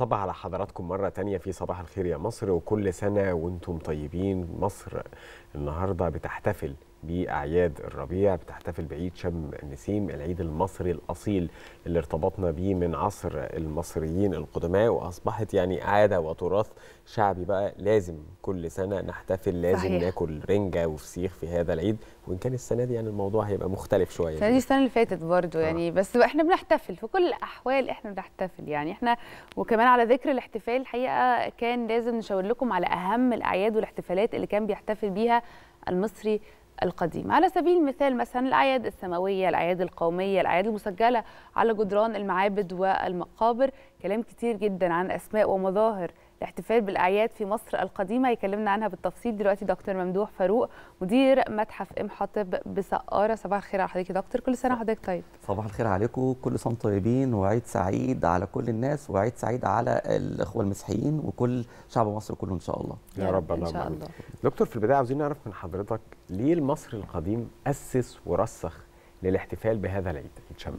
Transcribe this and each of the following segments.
صباح على حضراتكم مرة تانية في صباح الخير يا مصر وكل سنة وانتم طيبين مصر النهاردة بتحتفل بأعياد الربيع بتحتفل بعيد شم النسيم العيد المصري الأصيل اللي ارتبطنا به من عصر المصريين القدماء وأصبحت يعني عادة وتراث شعبي بقى لازم كل سنة نحتفل لازم صحيح. ناكل رنجة وفسيخ في هذا العيد وإن كان السنة دي يعني الموضوع هيبقى مختلف شوية السنة دي السنة اللي فاتت برضو آه. يعني بس إحنا بنحتفل في كل الأحوال إحنا بنحتفل يعني إحنا وكمان على ذكر الاحتفال الحقيقة كان لازم نشاور لكم على أهم الأعياد والاحتفالات اللي كان بيحتفل بيها المصري القديمة على سبيل المثال مثلا الأعياد السماوية الأعياد القومية الأعياد المسجلة على جدران المعابد والمقابر كلام كتير جدا عن أسماء ومظاهر الاحتفال بالاعياد في مصر القديمه يكلمنا عنها بالتفصيل دلوقتي دكتور ممدوح فاروق مدير متحف ام حاطب بسقاره صباح الخير على حضرتك يا دكتور كل سنه وحضرتك طيب صباح الخير عليكم كل سنه طيبين وعيد سعيد على كل الناس وعيد سعيد على الاخوه المسيحيين وكل شعب مصر كله ان شاء الله يا رب ان شاء الله دكتور في البدايه عاوزين نعرف من حضرتك ليه المصري القديم اسس ورسخ للاحتفال بهذا العيد عيد شم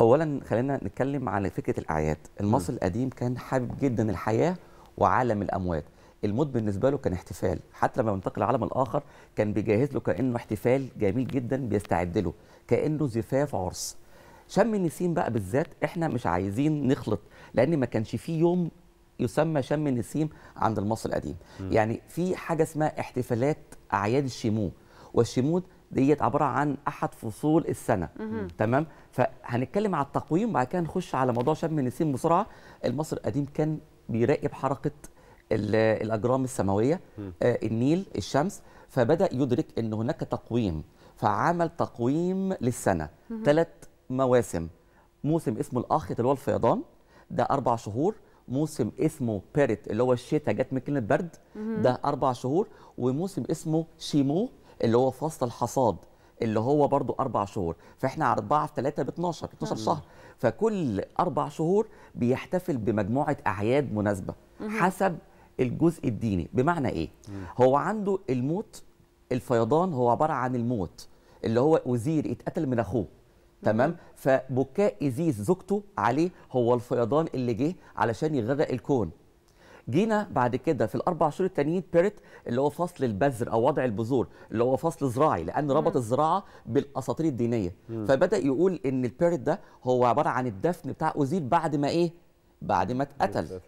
اولا خلينا نتكلم عن فكره الاعياد المصري القديم كان حابب جدا الحياه وعالم الاموات الموت بالنسبه له كان احتفال حتى لما بينتقل العالم الاخر كان بيجهز له كانه احتفال جميل جدا بيستعد له كانه زفاف عرس شم النسيم بقى بالذات احنا مش عايزين نخلط لان ما كانش فيه يوم يسمى شم النسيم عند المصري القديم م. يعني في حاجه اسمها احتفالات اعياد الشمو والشمود ديت عباره عن احد فصول السنه تمام فهنتكلم على التقويم بعد كده نخش على موضوع شم النسيم بسرعه المصري القديم كان بيراقب حركه الاجرام السماويه آه النيل الشمس فبدا يدرك ان هناك تقويم فعمل تقويم للسنه ثلاث مواسم موسم اسمه الاخيط اللي هو الفيضان ده اربع شهور موسم اسمه بيرت اللي هو الشتاء جت من كلمه برد ده اربع شهور وموسم اسمه شيمو اللي هو فصل الحصاد اللي هو برضو أربع شهور فإحنا على أربعة في ثلاثة ب 12 12 شهر فكل أربع شهور بيحتفل بمجموعة أعياد مناسبة حسب الجزء الديني بمعنى إيه؟ هو عنده الموت الفيضان هو عبارة عن الموت اللي هو أزير اتقتل من أخوه تمام فبكاء إزيز زوجته عليه هو الفيضان اللي جه علشان يغرق الكون جينا بعد كده في الاربع شهور التانيين بيريت اللي هو فصل البذر او وضع البذور اللي هو فصل زراعي لان ربط الزراعه بالاساطير الدينيه فبدا يقول ان البيريت ده هو عباره عن الدفن بتاع اوزيل بعد ما ايه بعد ما اتقتل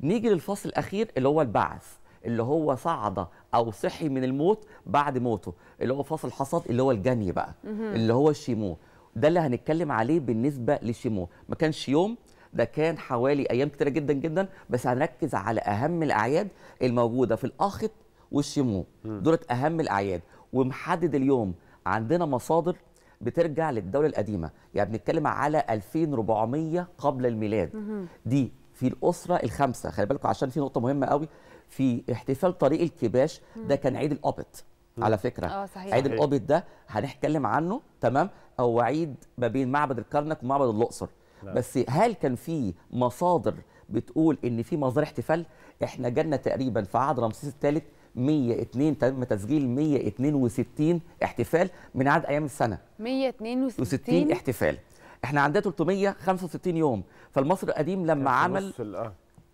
نيجي للفصل الاخير اللي هو البعث اللي هو صعد او صحي من الموت بعد موته اللي هو فصل حصاد اللي هو الجني بقى اللي هو الشيمو ده اللي هنتكلم عليه بالنسبه لشيمو ما كانش يوم ده كان حوالي ايام كتيره جدا جدا بس هنركز على اهم الاعياد الموجوده في الاخط والشمو دولت اهم الاعياد ومحدد اليوم عندنا مصادر بترجع للدوله القديمه يعني بنتكلم على 2400 قبل الميلاد دي في الاسره الخمسه خلي بالكم عشان في نقطه مهمه قوي في احتفال طريق الكباش ده كان عيد القبط على فكره اه صحيح. عيد القبط ده هنتكلم عنه تمام هو عيد ما بين معبد الكرنك ومعبد الاقصر بس هل كان في مصادر بتقول ان في مصدر احتفال احنا جالنا تقريبا في عهد رمسيس الثالث 102 تم تسجيل 162 احتفال من عدد ايام السنه 162 احتفال احنا عندنا 365 يوم فالمصري القديم لما عمل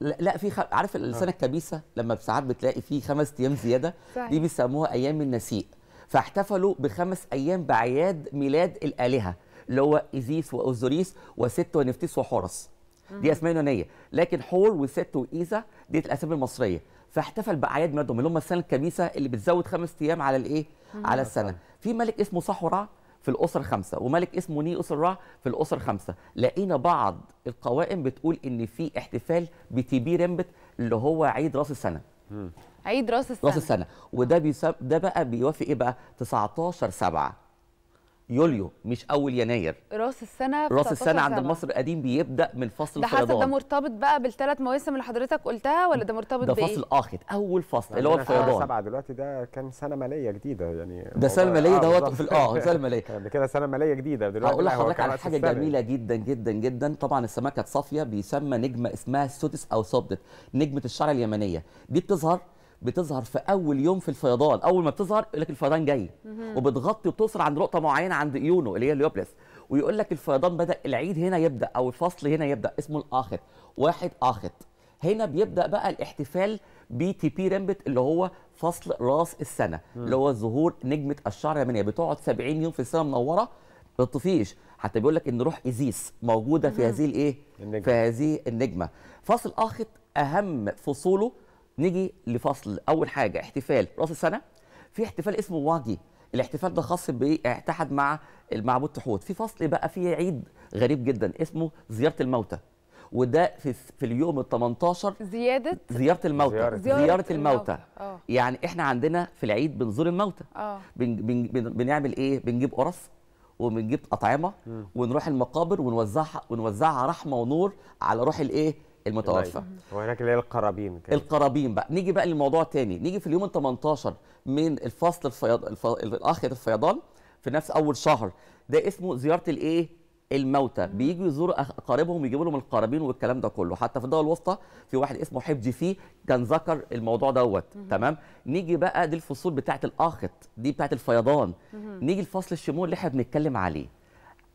لا في خ... عارف آه. السنه الكبيسه لما ساعات بتلاقي فيه خمس ايام زياده دي بيسموها ايام النسيء فاحتفلوا بخمس ايام باعياد ميلاد الالهه اللي هو ايزيس واوزوريس وست ونفتيس وحورس دي اسماء يونانيه لكن حور وست وايزا دي الاسامي المصريه فاحتفل باعياد ميلادهم اللي هم السنه الكبيسه اللي بتزود خمس ايام على الايه على السنه في ملك اسمه صحورا في الاسر خمسه وملك اسمه ني اسر في الاسر خمسه لقينا بعض القوائم بتقول ان في احتفال بتيبي رمبت اللي هو عيد راس السنه عيد راس السنه راس السنه وده بيسب... ده بقى بيوافق ايه بقى 19 7 يوليو مش اول يناير راس السنه راس السنه عند المصري القديم بيبدا من فصل الفيضان ده حتى ده مرتبط بقى بالثلاث مواسم اللي حضرتك قلتها ولا ده مرتبط ده فصل اخر اول فصل اللي هو يعني الفيضان سبعه دلوقتي ده كان سنه ماليه جديده يعني ده سنه ماليه آه، دوت في اه سنه ماليه قبل كده سنه ماليه جديده دلوقتي هقول لحضرتك على حاجه جميله جدا جدا جدا طبعا السماء كانت صافيه بيسمى نجمه اسمها سوتس او سودت نجمه الشعر اليمنيه دي بتظهر بتظهر في اول يوم في الفيضان اول ما بتظهر يقول لك الفيضان جاي وبتغطي وبتوصل عند نقطه معينه عند ايونو اللي هي اليوبلس ويقول لك الفيضان بدا العيد هنا يبدا او الفصل هنا يبدا اسمه الآخت، واحد آخت. هنا بيبدا بقى الاحتفال بي تي بي رمبت اللي هو فصل راس السنه مم. اللي هو ظهور نجمه الشعر اليمنيه بتقعد 70 يوم في السنه منوره ما بتطفيش حتى بيقول لك ان روح ايزيس موجوده في هذه الايه في هذه النجمه فصل آخت اهم فصوله نيجي لفصل اول حاجه احتفال راس السنه في احتفال اسمه واجي الاحتفال ده خاص بيتحد مع المعبود تحوت في فصل بقى فيه عيد غريب جدا اسمه زياره الموتى وده في في اليوم ال 18 زياده زياره الموتى زياره, زيارة, زيارة الموتى أوه. اه. يعني احنا عندنا في العيد بنزور الموتى اه. بن بن بن بنعمل ايه بنجيب قرص وبنجيب اطعمه ونروح المقابر ونوزعها ونوزعها رحمه ونور على روح الايه المتوفى وهناك اللي هي القرابين كده. القرابين بقى نيجي بقى للموضوع تاني نيجي في اليوم ال 18 من الفصل الفيض... الف... الاخر الفيضان في نفس اول شهر ده اسمه زياره الايه الموتى بييجوا يزوروا اقاربهم يجيبوا لهم القرابين والكلام ده كله حتى في الدول الوسطى في واحد اسمه حبجي فيه كان ذكر الموضوع دوت تمام نيجي بقى دي الفصول بتاعه الاخت دي بتاعه الفيضان نيجي الفصل الشمول اللي احنا بنتكلم عليه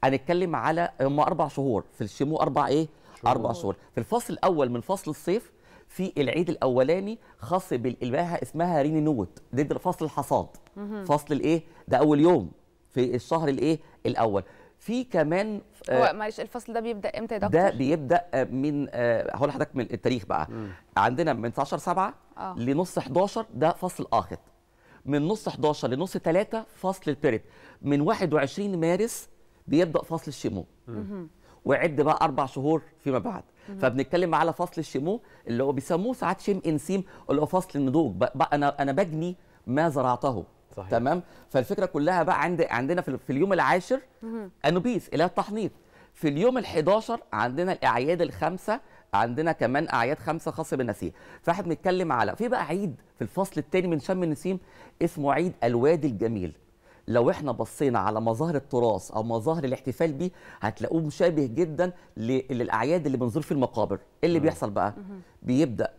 هنتكلم على هم اربع شهور في الشمو اربع ايه اربع شهور في الفصل الاول من فصل الصيف في العيد الاولاني خاص بالباهه اسمها ريني نوت ضد فصل الحصاد فصل الايه ده اول يوم في الشهر الايه الاول في كمان هو معلش الفصل ده بيبدا امتى يا دكتور؟ ده بيبدا من آه، هقول لحضرتك من التاريخ بقى مم. عندنا من 19 7 آه. لنص 11 ده فصل اخر من نص 11 لنص 3 فصل البرد من 21 مارس بيبدا فصل الشيمو مم. مم. وعد بقى اربع شهور فيما بعد فبنتكلم على فصل الشيمو اللي هو بيسموه ساعات شيم انسيم اللي هو فصل النضوج بقى انا انا بجني ما زرعته صحيح. تمام فالفكره كلها بقى عند عندنا في اليوم العاشر انوبيس اللي هي التحنيط في اليوم ال11 عندنا الاعياد الخمسه عندنا كمان اعياد خمسه خاصه بالنسيم فاحنا بنتكلم على في بقى عيد في الفصل الثاني من شم النسيم اسمه عيد الوادي الجميل لو احنا بصينا على مظاهر التراث او مظاهر الاحتفال بيه هتلاقوه مشابه جدا للاعياد اللي بنزور في المقابر ايه اللي بيحصل بقى بيبدا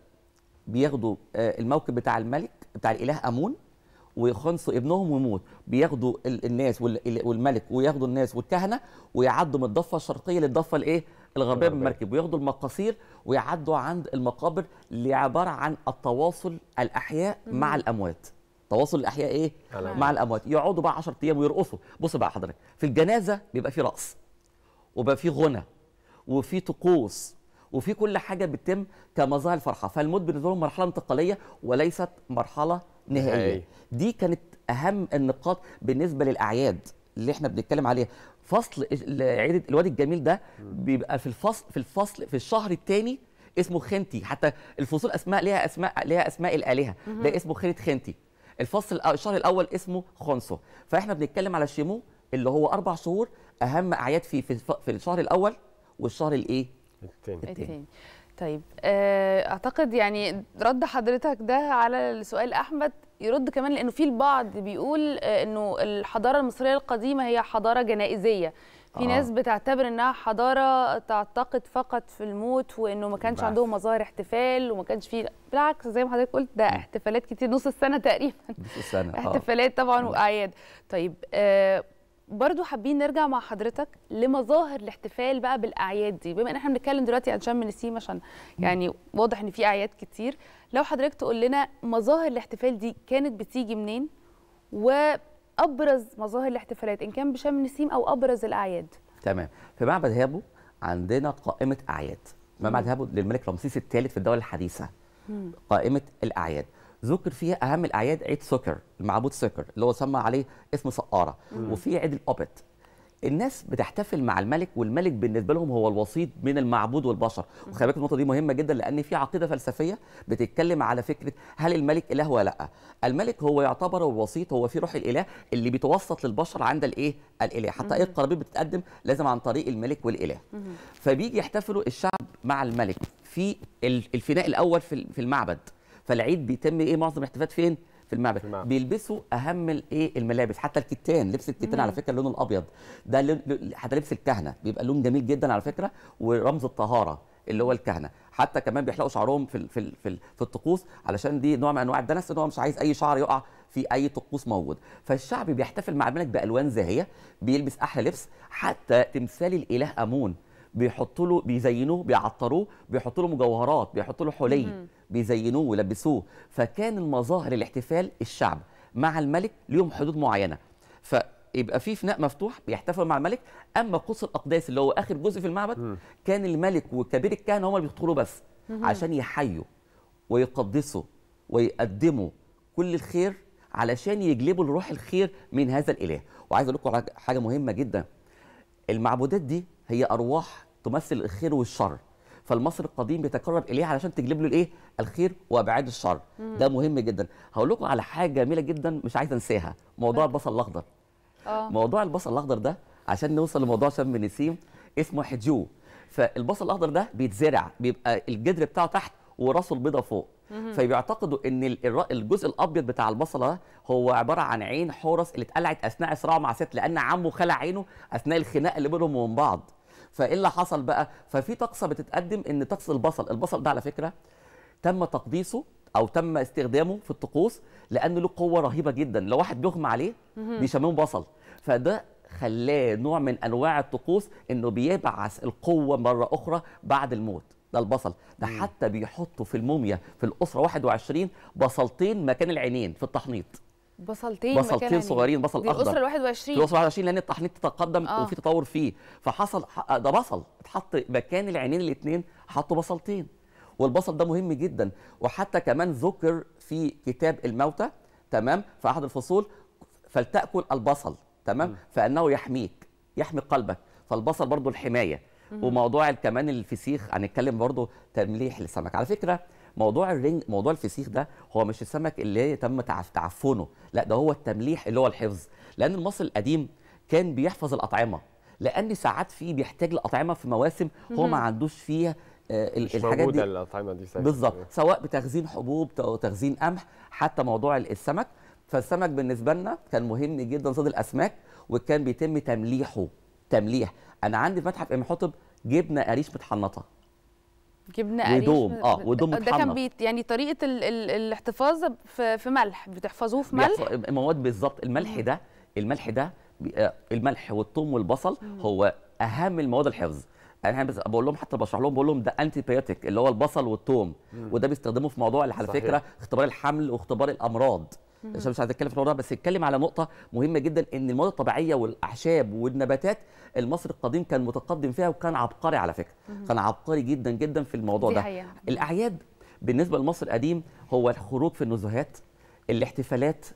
بياخدوا آه، الموكب بتاع الملك بتاع الاله امون ويخنصوا ابنهم ويموت بياخدوا الناس والملك وياخدوا الناس والكهنه ويعدوا من الضفه الشرقيه للضفه الايه الغربيه بالمركب وياخدوا المقاصير ويعدوا عند المقابر اللي عباره عن التواصل الاحياء مع الاموات تواصل الاحياء ايه مع الاموات يقعدوا بقى 10 ايام ويرقصوا بص بقى حضرتك في الجنازه بيبقى في رقص وبقى في غنى وفي طقوس وفي كل حاجه بتتم كمظاهر الفرحه فالموت بالنسبه لهم مرحله انتقاليه وليست مرحله نهائيه أي. دي كانت اهم النقاط بالنسبه للاعياد اللي احنا بنتكلم عليها فصل عيد الوادي الجميل ده بيبقى في الفصل في الفصل في الشهر الثاني اسمه خنتي حتى الفصول اسماء ليها اسماء ليها اسماء الالهه ده اسمه خيره خنتي الفصل الشهر الاول اسمه خونسو فاحنا بنتكلم على الشيمو اللي هو اربع شهور اهم اعياد في في, في الشهر الاول والشهر الايه الثاني الثاني طيب آه، اعتقد يعني رد حضرتك ده على سؤال احمد يرد كمان لانه في البعض بيقول آه، انه الحضاره المصريه القديمه هي حضاره جنائزيه في آه. ناس بتعتبر انها حضاره تعتقد فقط في الموت وانه ما كانش بس. عندهم مظاهر احتفال وما كانش فيه بالعكس زي ما حضرتك قلت ده احتفالات كتير نص السنه تقريبا نص السنه آه. احتفالات آه. طبعا واعياد طيب آه برضه حابين نرجع مع حضرتك لمظاهر الاحتفال بقى بالاعياد دي بما ان احنا بنتكلم دلوقتي عن شم نسيم عشان يعني واضح ان في اعياد كتير لو حضرتك تقول لنا مظاهر الاحتفال دي كانت بتيجي منين و ابرز مظاهر الاحتفالات ان كان بشم نسيم او ابرز الاعياد تمام في معبد هابو عندنا قائمه اعياد معبد هابو للملك رمسيس الثالث في الدوله الحديثه مم. قائمه الاعياد ذكر فيها اهم الاعياد عيد سكر المعبود سكر اللي هو سمى عليه اسم سقاره وفي عيد الاوبت الناس بتحتفل مع الملك والملك بالنسبه لهم هو الوسيط بين المعبود والبشر وخلي بالك النقطه دي مهمه جدا لان في عقيده فلسفيه بتتكلم على فكره هل الملك اله ولا لا الملك هو يعتبر الوسيط هو في روح الاله اللي بيتوسط للبشر عند الايه الاله حتى ايه قرابين بتتقدم لازم عن طريق الملك والاله فبيجي يحتفلوا الشعب مع الملك في الفناء الاول في المعبد فالعيد بيتم ايه معظم الاحتفالات فين في المعبد, بيلبسوا اهم الايه الملابس حتى الكتان لبس الكتان على فكره اللون الابيض ده ل... حتى لبس الكهنه بيبقى لون جميل جدا على فكره ورمز الطهاره اللي هو الكهنه حتى كمان بيحلقوا شعرهم في في في, في الطقوس علشان دي نوع من انواع الدنس ان هو مش عايز اي شعر يقع في اي طقوس موجود فالشعب بيحتفل مع الملك بالوان زاهيه بيلبس احلى لبس حتى تمثال الاله امون بيحطوا له بيزينوه بيعطروه بيحطوا له مجوهرات بيحطوا له حلي بيزينوه ويلبسوه فكان المظاهر الاحتفال الشعب مع الملك ليهم حدود معينه ف يبقى في فناء مفتوح بيحتفلوا مع الملك اما قدس الاقداس اللي هو اخر جزء في المعبد م. كان الملك وكبير الكهنه هم اللي بيدخلوا بس م. عشان يحيوا ويقدسوا ويقدموا كل الخير علشان يجلبوا الروح الخير من هذا الاله وعايز اقول لكم حاجه مهمه جدا المعبودات دي هي ارواح تمثل الخير والشر فالمصري القديم بيتقرب اليه علشان تجلب له الايه الخير وابعاد الشر مم. ده مهم جدا هقول لكم على حاجه جميله جدا مش عايز انساها موضوع البصل الاخضر أوه. موضوع البصل الاخضر ده عشان نوصل لموضوع شم نسيم اسمه حجو فالبصل الاخضر ده بيتزرع بيبقى الجذر بتاعه تحت وراسه البيضه فوق فبيعتقدوا ان الجزء الابيض بتاع البصله هو عباره عن عين حورس اللي اتقلعت اثناء صراعه مع ست لان عمه خلع عينه اثناء الخناقه اللي بينهم وبين بعض فايه اللي حصل بقى ففي طقسه بتتقدم ان طقس البصل البصل ده على فكره تم تقديسه او تم استخدامه في الطقوس لانه له قوه رهيبه جدا لو واحد بيغمى عليه بيشمم بصل فده خلاه نوع من انواع الطقوس انه بيبعث القوه مره اخرى بعد الموت ده البصل ده حتى بيحطوا في الموميا في الاسره 21 بصلتين مكان العينين في التحنيط بصلتين بصلتين يعني صغيرين بصل دي اخضر الاسره ال 21 الاسره ال 21 لان التحنيط تتقدم آه. وفي تطور فيه فحصل آه، ده بصل اتحط مكان العينين الاثنين حطوا بصلتين والبصل ده مهم جدا وحتى كمان ذكر في كتاب الموتى تمام في احد الفصول فلتاكل البصل تمام م. فانه يحميك يحمي قلبك فالبصل برضو الحمايه م. وموضوع كمان الفسيخ هنتكلم برضو تمليح للسمك على فكره موضوع الرنج موضوع الفسيخ ده هو مش السمك اللي تم تعفنه لا ده هو التمليح اللي هو الحفظ لان المصري القديم كان بيحفظ الاطعمه لان ساعات فيه بيحتاج الاطعمه في مواسم هو ما عندوش فيها آه، مش الحاجات دي الاطعمه دي بالظبط سواء بتخزين حبوب او تخزين قمح حتى موضوع السمك فالسمك بالنسبه لنا كان مهم جدا صيد الاسماك وكان بيتم تمليحه تمليح انا عندي في متحف ام حطب جبنه قريش متحنطه جبنه قريش ودوم اه ودوم ده كان بيت يعني طريقه ال ال الاحتفاظ في ملح بتحفظوه في ملح مواد بالظبط الملح ده الملح ده آه، الملح والثوم والبصل هو اهم المواد الحفظ يعني انا بس بقول لهم حتى بشرح لهم بقول لهم ده انتي بايوتيك اللي هو البصل والثوم وده بيستخدموه في موضوع على فكره اختبار الحمل واختبار الامراض عشان مش عايز اتكلم في الموضوع بس اتكلم على نقطه مهمه جدا ان المواد الطبيعيه والاعشاب والنباتات المصري القديم كان متقدم فيها وكان عبقري على فكره مم. كان عبقري جدا جدا في الموضوع ده هي. الاعياد بالنسبه لمصر القديم هو الخروج في النزهات الاحتفالات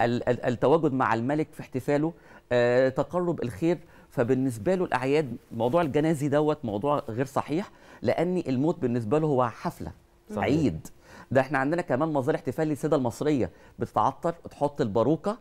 التواجد مع الملك في احتفاله آه، تقرب الخير فبالنسبه له الاعياد موضوع الجنازي دوت موضوع غير صحيح لان الموت بالنسبه له هو حفله صحيح. عيد ده احنا عندنا كمان مظاهر احتفال للسيده المصريه بتتعطر تحط الباروكه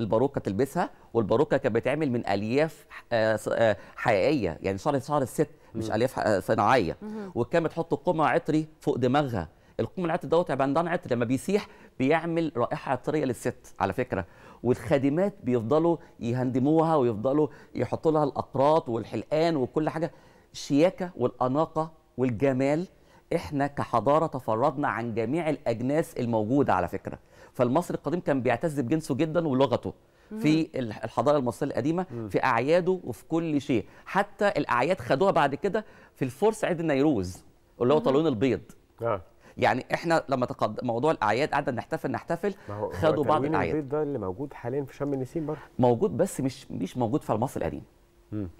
الباروكه تلبسها والباروكه كانت بتعمل من الياف آه، آه، حقيقيه يعني شعر شعر الست مش الياف آه، صناعيه وكانت بتحط قمع عطري فوق دماغها القمع العطري دوت عبندان عطري لما بيسيح بيعمل رائحه عطريه للست على فكره والخادمات بيفضلوا يهندموها ويفضلوا يحطوا لها الاقراط والحلقان وكل حاجه شياكه والاناقه والجمال احنا كحضاره تفردنا عن جميع الاجناس الموجوده على فكره فالمصري القديم كان بيعتز بجنسه جدا ولغته في الحضاره المصريه القديمه في اعياده وفي كل شيء حتى الاعياد خدوها بعد كده في الفرس عيد النيروز اللي هو طالون البيض آه. يعني احنا لما تقد... موضوع الاعياد قعدنا نحتفل نحتفل خدوا بعض الاعياد ده اللي موجود حاليا في شم النسيم برضه موجود بس مش مش موجود في مصر القديم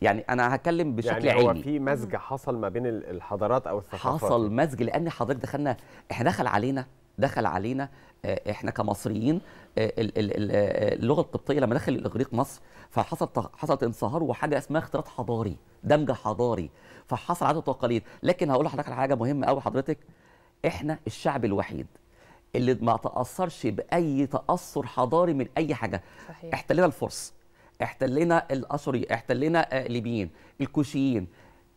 يعني انا هتكلم بشكل يعني هو في مزج حصل ما بين الحضارات او الثقافات حصل مزج لان حضرتك دخلنا احنا دخل علينا دخل علينا آه، احنا كمصريين آه، آه، اللغه القبطيه لما دخل الاغريق مصر فحصل حصلت انصهار وحاجه اسمها اختلاط حضاري دمج حضاري فحصل عدد وتقاليد لكن هقول لحضرتك على حاجه مهمه قوي حضرتك احنا الشعب الوحيد اللي ما تاثرش باي تاثر حضاري من اي حاجه صحيح. احتلنا الفرس احتلنا الأسوري احتلنا الليبيين الكوشيين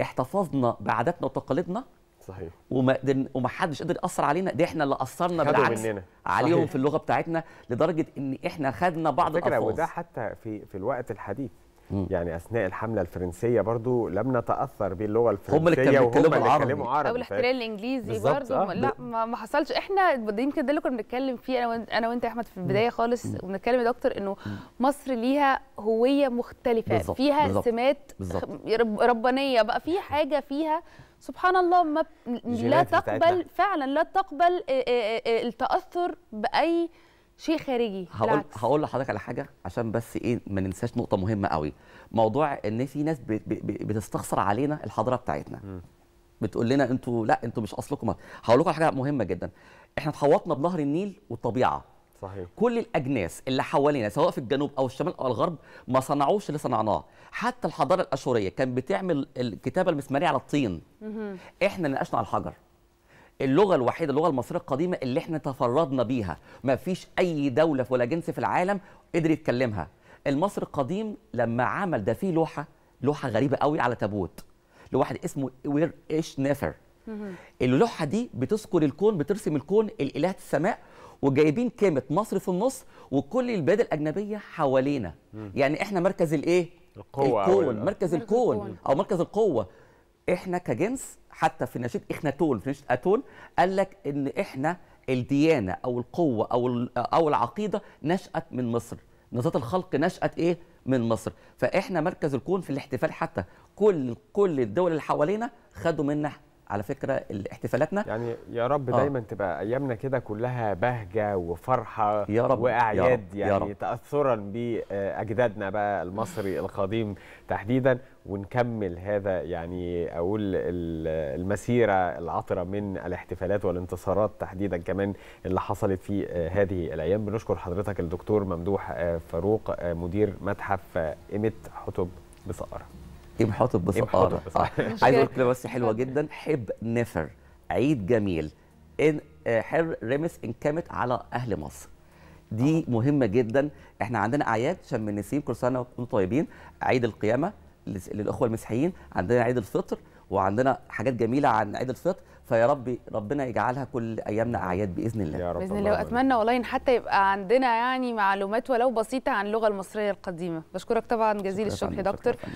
احتفظنا بعاداتنا وتقاليدنا صحيح وما وما حدش قدر ياثر علينا ده احنا اللي اثرنا بالعكس مننا. عليهم في اللغه بتاعتنا لدرجه ان احنا خدنا بعض الالفاظ وده حتى في في الوقت الحديث مم. يعني اثناء الحمله الفرنسيه برضو لم نتاثر باللغه الفرنسيه هم اللي كانوا بيتكلموا عربي او الاحتلال الانجليزي برضو آه. لا ما حصلش احنا يمكن ده اللي كنا بنتكلم فيه انا وانت انا وانت يا احمد في البدايه خالص وبنتكلم يا دكتور انه مصر ليها هويه مختلفه بالزبط. فيها بالزبط. سمات بالزبط. ربانيه بقى في حاجه فيها سبحان الله ما لا تقبل بتاعتنا. فعلا لا تقبل آه، آه، آه، التاثر باي شيء خارجي هقول بالعكس. هقول لحضرتك على حاجه عشان بس ايه ما ننساش نقطه مهمه قوي موضوع ان في ناس بتستخسر علينا الحضاره بتاعتنا م. بتقول لنا انتوا لا انتوا مش اصلكم هقول لكم على حاجه مهمه جدا احنا اتحوطنا بنهر النيل والطبيعه صحيح كل الاجناس اللي حوالينا سواء في الجنوب او الشمال او الغرب ما صنعوش اللي صنعناه حتى الحضاره الاشوريه كان بتعمل الكتابه المسماريه على الطين احنا نقشنا على الحجر اللغه الوحيده اللغه المصريه القديمه اللي احنا تفردنا بيها ما فيش اي دوله ولا جنس في العالم قدر يتكلمها المصري القديم لما عمل ده فيه لوحه لوحه غريبه قوي على تابوت لواحد اسمه وير ايش نافر اللوحه دي بتذكر الكون بترسم الكون الالهه السماء وجايبين كلمه مصر في النص وكل البلاد الاجنبيه حوالينا يعني احنا مركز الايه القوة الكون مركز الكون او مركز القوه احنا كجنس حتى في نشيد اخناتون في نشيد اتون قال لك ان احنا الديانه او القوه او او العقيده نشات من مصر نظريه الخلق نشات ايه من مصر فاحنا مركز الكون في الاحتفال حتى كل كل الدول اللي حوالينا خدوا منا على فكره احتفالاتنا يعني يا رب آه. دايما تبقى ايامنا كده كلها بهجه وفرحه يا رب واعياد يا رب يعني يا رب تاثرا باجدادنا بقى المصري القديم تحديدا ونكمل هذا يعني اقول المسيره العطره من الاحتفالات والانتصارات تحديدا كمان اللي حصلت في آه، هذه الايام بنشكر حضرتك الدكتور ممدوح آه، فاروق آه، مدير متحف ايمت حتب بصقره ايم حاطب بسقاره عايز اقول كلمه بس حلوه جدا حب نفر عيد جميل ان آه، حر رمس ان كامت على اهل مصر دي أوه. مهمه جدا احنا عندنا اعياد شم النسيم كل سنه وانتم طيبين عيد القيامه للاخوه المسيحيين عندنا عيد الفطر وعندنا حاجات جميله عن عيد الفطر فيا رب ربنا يجعلها كل ايامنا اعياد باذن الله يا رب باذن الله واتمنى والله ان حتى يبقى عندنا يعني معلومات ولو بسيطه عن اللغه المصريه القديمه بشكرك طبعا جزيل الشكر دكتور